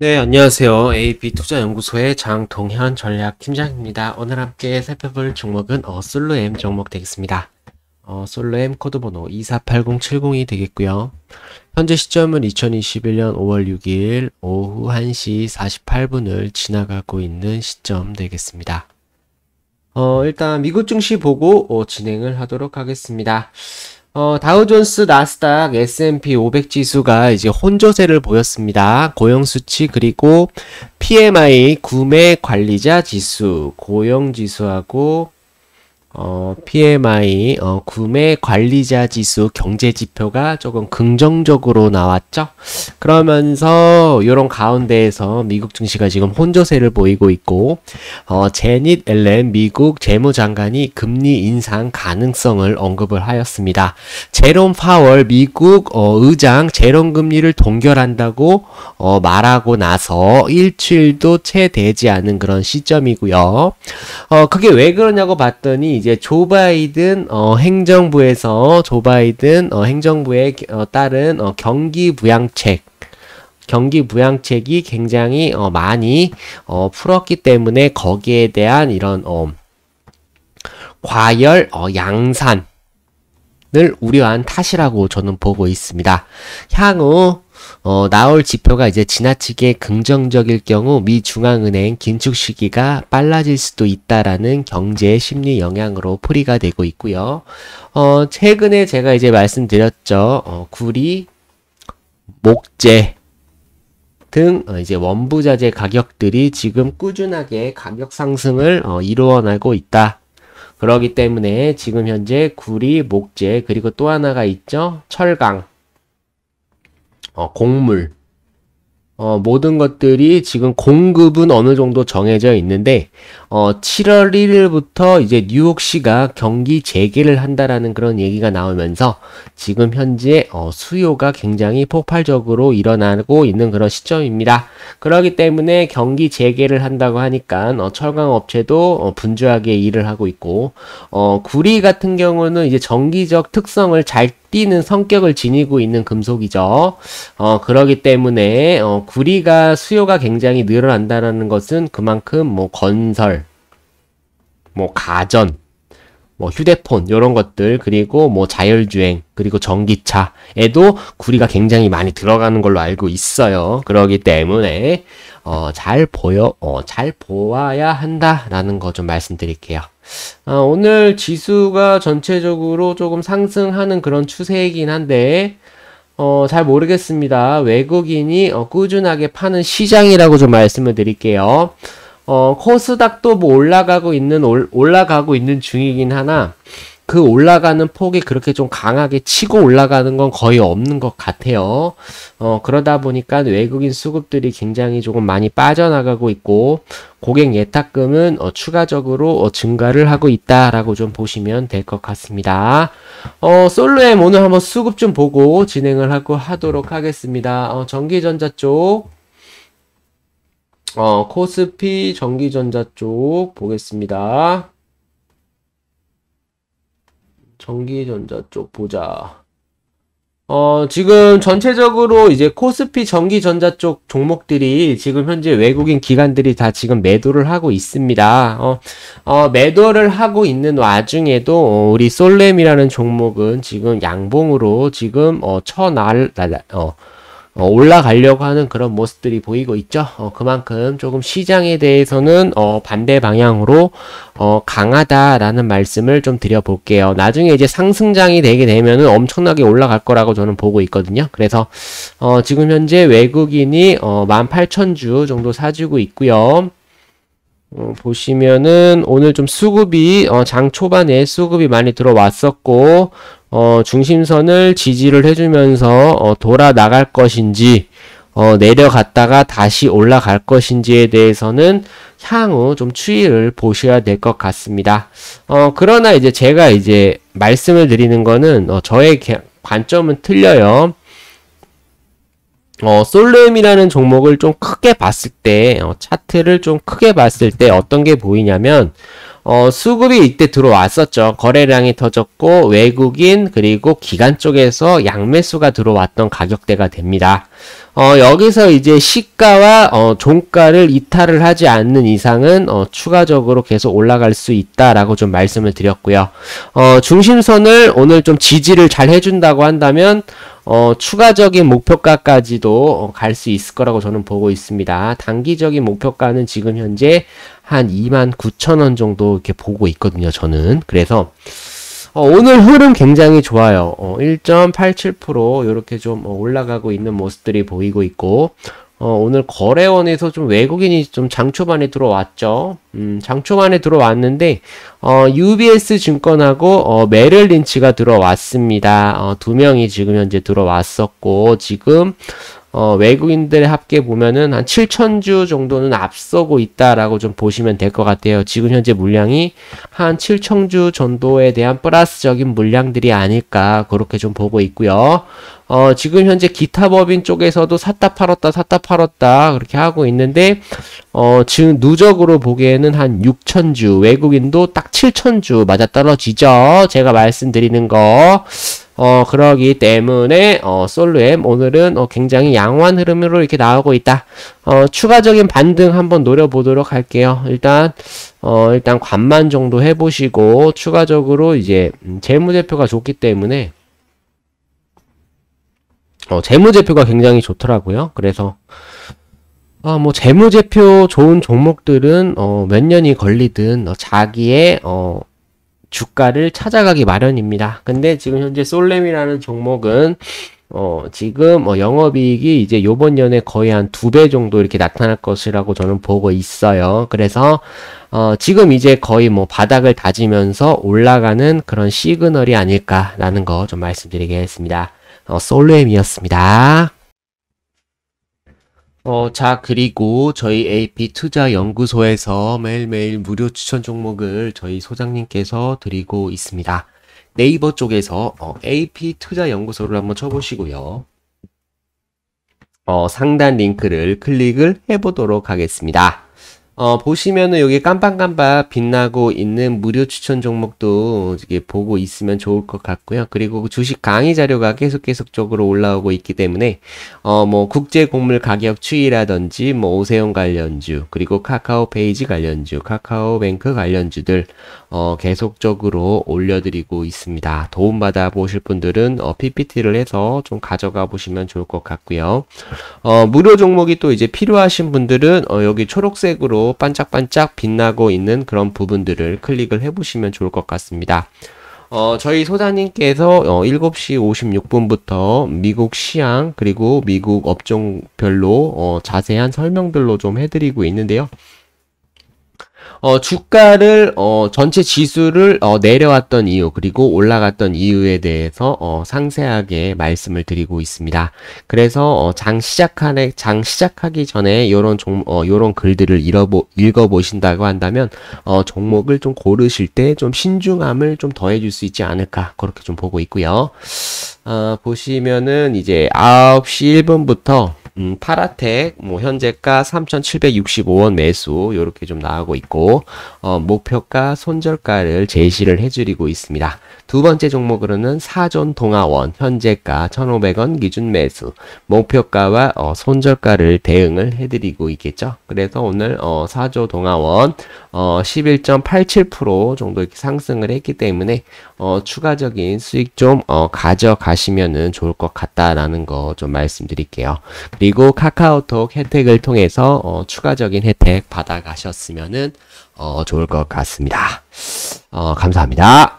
네, 안녕하세요. AB 투자연구소의 장동현 전략팀장입니다. 오늘 함께 살펴볼 종목은 어, 솔로엠 종목 되겠습니다. 어, 솔로엠 코드번호 248070이 되겠고요. 현재 시점은 2021년 5월 6일 오후 1시 48분을 지나가고 있는 시점 되겠습니다. 어, 일단 미국 증시 보고 어, 진행을 하도록 하겠습니다. 어, 다우존스, 나스닥, S&P 500 지수가 이제 혼조세를 보였습니다. 고용 수치 그리고 PMI 구매 관리자 지수, 고용 지수하고 어, PMI 어, 구매 관리자 지수 경제 지표가 조금 긍정적으로 나왔죠. 그러면서 이런 가운데에서 미국 증시가 지금 혼조세를 보이고 있고 어, 제닛 엘렌 미국 재무장관이 금리 인상 가능성을 언급을 하였습니다. 제롬 파월 미국 어, 의장 제롬 금리를 동결한다고 어, 말하고 나서 일주일도 채 되지 않은 그런 시점이고요. 어, 그게 왜 그러냐고 봤더니 이제 조 바이든 어, 행정부에서 조 바이든 어, 행정부에 어, 따른 어, 경기 부양책 경기 부양책이 굉장히 어, 많이 어, 풀었기 때문에 거기에 대한 이런 어, 과열 어, 양산 을 우려한 탓이라고 저는 보고 있습니다. 향후 어, 나올 지표가 이제 지나치게 긍정적일 경우 미 중앙은행 긴축 시기가 빨라질 수도 있다라는 경제 심리 영향으로 풀이가 되고 있고요. 어, 최근에 제가 이제 말씀드렸죠. 어, 구리, 목재, 등 어, 이제 원부자재 가격들이 지금 꾸준하게 가격 상승을 어, 이루어나고 있다. 그러기 때문에 지금 현재 구리, 목재 그리고 또 하나가 있죠. 철강 어, 곡물, 어, 모든 것들이 지금 공급은 어느 정도 정해져 있는데 어, 7월 1일부터 이제 뉴욕시가 경기 재개를 한다라는 그런 얘기가 나오면서 지금 현재 어, 수요가 굉장히 폭발적으로 일어나고 있는 그런 시점입니다. 그러기 때문에 경기 재개를 한다고 하니까 어, 철강 업체도 어, 분주하게 일을 하고 있고 어, 구리 같은 경우는 이제 정기적 특성을 잘 띠는 성격을 지니고 있는 금속이죠. 어, 그러기 때문에 어, 구리가 수요가 굉장히 늘어난다라는 것은 그만큼 뭐 건설, 뭐 가전, 뭐 휴대폰 이런 것들 그리고 뭐 자율주행 그리고 전기차에도 구리가 굉장히 많이 들어가는 걸로 알고 있어요. 그러기 때문에 어, 잘 보여 어, 잘 보아야 한다라는 거 좀 말씀드릴게요. 아, 오늘 지수가 전체적으로 조금 상승하는 그런 추세이긴 한데 어, 잘 모르겠습니다. 외국인이 어, 꾸준하게 파는 시장이라고 좀 말씀을 드릴게요. 어, 코스닥도 뭐 올라가고 있는 올, 올라가고 있는 중이긴 하나 그 올라가는 폭이 그렇게 좀 강하게 치고 올라가는 건 거의 없는 것 같아요. 어, 그러다 보니까 외국인 수급들이 굉장히 조금 많이 빠져나가고 있고, 고객 예탁금은 어, 추가적으로 어, 증가를 하고 있다라고 좀 보시면 될 것 같습니다. 어, 솔로엠 오늘 한번 수급 좀 보고 진행을 하고 하도록 하겠습니다. 어, 전기전자 쪽. 어, 코스피 전기전자 쪽 보겠습니다. 전기전자 쪽 보자. 어, 지금 전체적으로 이제 코스피 전기전자 쪽 종목들이 지금 현재 외국인 기관들이 다 지금 매도를 하고 있습니다. 어, 어 매도를 하고 있는 와중에도 어, 우리 솔렘이라는 종목은 지금 양봉으로 지금 어, 쳐날, 어, 어, 올라가려고 하는 그런 모습들이 보이고 있죠. 어, 그만큼 조금 시장에 대해서는 어, 반대 방향으로 어, 강하다라는 말씀을 좀 드려볼게요. 나중에 이제 상승장이 되게 되면은 엄청나게 올라갈 거라고 저는 보고 있거든요. 그래서 어, 지금 현재 외국인이 어, 18,000주 정도 사주고 있고요. 어, 보시면은 오늘 좀 수급이 어, 장 초반에 수급이 많이 들어왔었고 어, 중심선을 지지를 해주면서 어, 돌아 나갈 것인지 어, 내려갔다가 다시 올라갈 것인지에 대해서는 향후 좀 추이를 보셔야 될 것 같습니다. 어, 그러나 이제 제가 이제 말씀을 드리는 거는 어, 저의 관점은 틀려요. 어, 솔렘이라는 종목을 좀 크게 봤을 때, 어, 차트를 좀 크게 봤을 때 어떤 게 보이냐면, 어, 수급이 이때 들어왔었죠. 거래량이 터졌고 외국인 그리고 기관 쪽에서 양매수가 들어왔던 가격대가 됩니다. 어, 여기서 이제 시가와 어, 종가를 이탈을 하지 않는 이상은 어, 추가적으로 계속 올라갈 수 있다라고 좀 말씀을 드렸고요. 어, 중심선을 오늘 좀 지지를 잘 해준다고 한다면 어, 추가적인 목표가까지도 어, 갈수 있을 거라고 저는 보고 있습니다. 단기적인 목표가는 지금 현재 한 29,000원 정도 이렇게 보고 있거든요. 저는 그래서 어, 오늘 흐름 굉장히 좋아요. 어, 1.87% 이렇게 좀 어, 올라가고 있는 모습들이 보이고 있고 어, 오늘 거래원에서 좀 외국인이 좀 장초반에 들어왔죠. 음, 장초반에 들어왔는데 어, UBS 증권하고 어, 메릴 린치가 들어왔습니다. 어, 두 명이 지금 현재 들어왔었고 지금 어, 외국인들의 합계 보면은 한 7천 주 정도는 앞서고 있다라고 좀 보시면 될 것 같아요. 지금 현재 물량이 한 7천 주 정도에 대한 플러스적인 물량들이 아닐까 그렇게 좀 보고 있고요. 어, 지금 현재 기타 법인 쪽에서도 샀다 팔았다 샀다 팔았다 그렇게 하고 있는데 어, 지금 누적으로 보기에는 한 6천 주 외국인도 딱 7천 주 맞아 떨어지죠. 제가 말씀드리는 거. 어, 그러기 때문에, 어, 솔루엠 오늘은 어, 굉장히 양호한 흐름으로 이렇게 나오고 있다. 어, 추가적인 반등 한번 노려보도록 할게요. 일단, 어, 일단 관만 정도 해보시고, 추가적으로 이제, 음, 재무제표가 좋기 때문에, 어, 재무제표가 굉장히 좋더라고요. 그래서, 어, 뭐, 재무제표 좋은 종목들은, 어, 몇 년이 걸리든, 어, 자기의, 어, 주가를 찾아가기 마련입니다. 근데 지금 현재 솔렘이라는 종목은 어, 지금 어, 영업이익이 이제 요번 년에 거의 한 두 배 정도 이렇게 나타날 것이라고 저는 보고 있어요. 그래서 어, 지금 이제 거의 뭐 바닥을 다지면서 올라가는 그런 시그널이 아닐까라는 거 좀 말씀드리겠습니다. 어, 솔렘이었습니다. 어, 자, 그리고 저희 AP투자연구소에서 매일매일 무료 추천 종목을 저희 소장님께서 드리고 있습니다. 네이버 쪽에서 어, AP투자연구소를 한번 쳐보시고요. 어, 상단 링크를 클릭을 해보도록 하겠습니다. 어, 보시면은 여기 깜빡깜빡 빛나고 있는 무료 추천 종목도 이게 보고 있으면 좋을 것 같고요. 그리고 그 주식 강의 자료가 계속 계속적으로 올라오고 있기 때문에 어, 뭐 국제 곡물 가격 추이라든지 뭐 오세훈 관련주 그리고 카카오 페이지 관련주, 카카오뱅크 관련주들 어, 계속적으로 올려드리고 있습니다. 도움받아 보실 분들은 어, PPT를 해서 좀 가져가 보시면 좋을 것 같고요. 어, 무료 종목이 또 이제 필요하신 분들은 어, 여기 초록색으로 반짝반짝 빛나고 있는 그런 부분들을 클릭을 해보시면 좋을 것 같습니다. 어, 저희 소장님께서 어, 7시 56분부터 미국 시향 그리고 미국 업종별로 어, 자세한 설명들로 좀 해드리고 있는데요. 어, 주가를 어, 전체 지수를 어, 내려왔던 이유 그리고 올라갔던 이유에 대해서 어, 상세하게 말씀을 드리고 있습니다. 그래서 어, 장 시작하네 장 시작하기 전에 이런 종 어, 요런 글들을 읽어보, 읽어보신다고 한다면 어, 종목을 좀 고르실 때 좀 신중함을 좀 더해줄 수 있지 않을까 그렇게 좀 보고 있고요. 어, 보시면은 이제 9시 1분부터 음, 파라텍 뭐 현재가 3,765원 매수 이렇게 좀 나오고 있고 어, 목표가 손절가를 제시를 해드리고 있습니다. 두 번째 종목으로는 사전 동화원 현재가 1,500원 기준 매수 목표가와 어, 손절가를 대응을 해드리고 있겠죠. 그래서 오늘 어, 사조 동화원 어, 11.87% 정도 이렇게 상승을 했기 때문에 어, 추가적인 수익 좀 어, 가져가시면 좋을 것 같다라는 거 좀 말씀드릴게요. 그리고 그리고 카카오톡 혜택을 통해서 어, 추가적인 혜택 받아가셨으면 어, 좋을 것 같습니다. 어, 감사합니다.